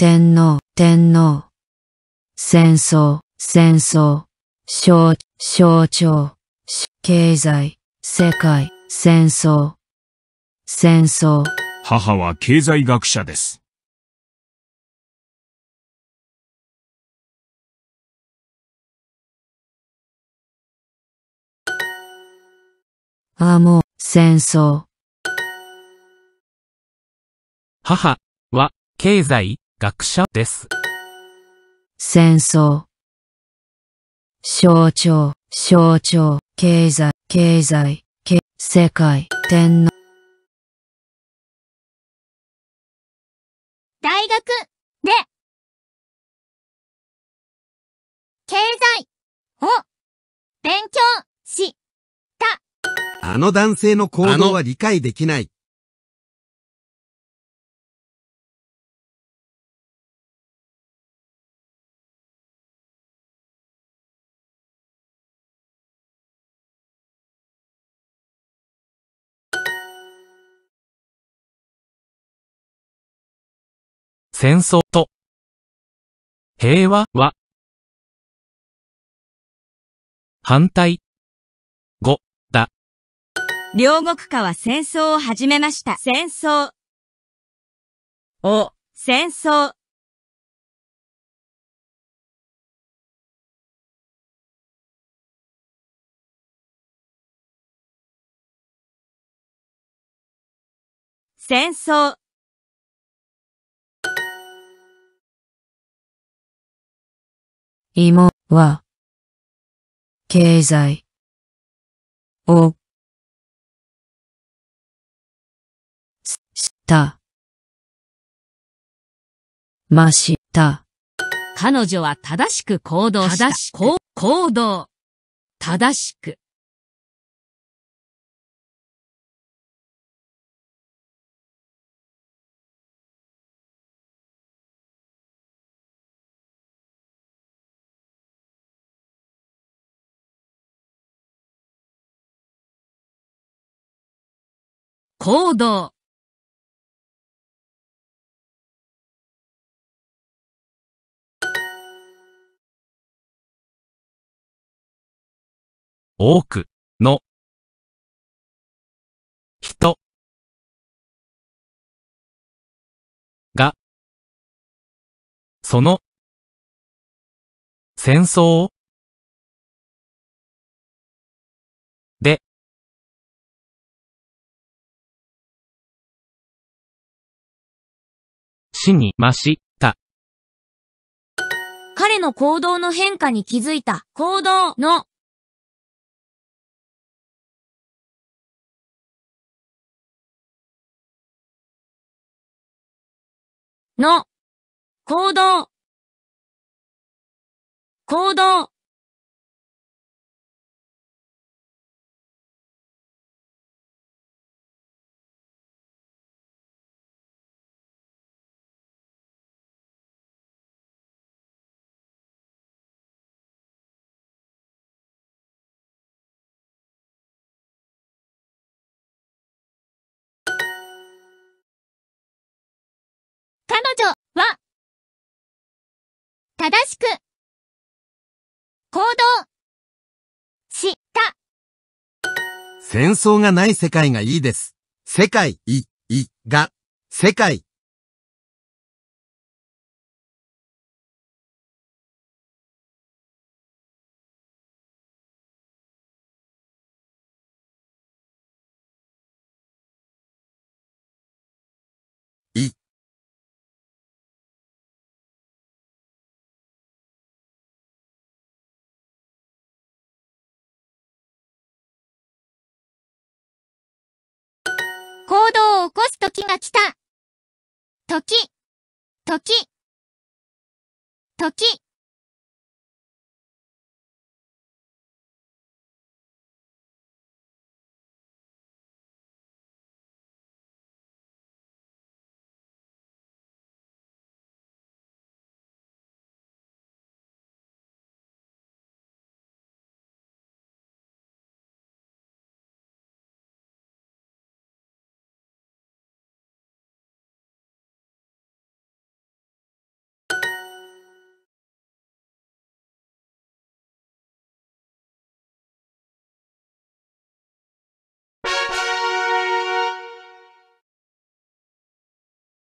天皇、天皇。戦争、戦争。象、象徴。経済、世界、戦争。戦争。母は経済学者です。あもう、戦争。母は、経済学者です。戦争。象徴、象徴、経済、経済、け世界、天皇。大学、で、経済、を、勉強、し、た。あの男性の行動は理解できない。戦争と平和は反対語だ。両国家は戦争を始めました。戦争。お、戦争。戦争。芋は、経済を、した、ました。彼女は正しく行動した。正しく行動。正しく。行動多くの人がその戦争を死にました。彼の行動の変化に気づいた行動のの行動行動女は、正しく、行動、した。戦争がない世界がいいです。世界、い、い、が、世界、行動を起こす時が来た。時、時、時。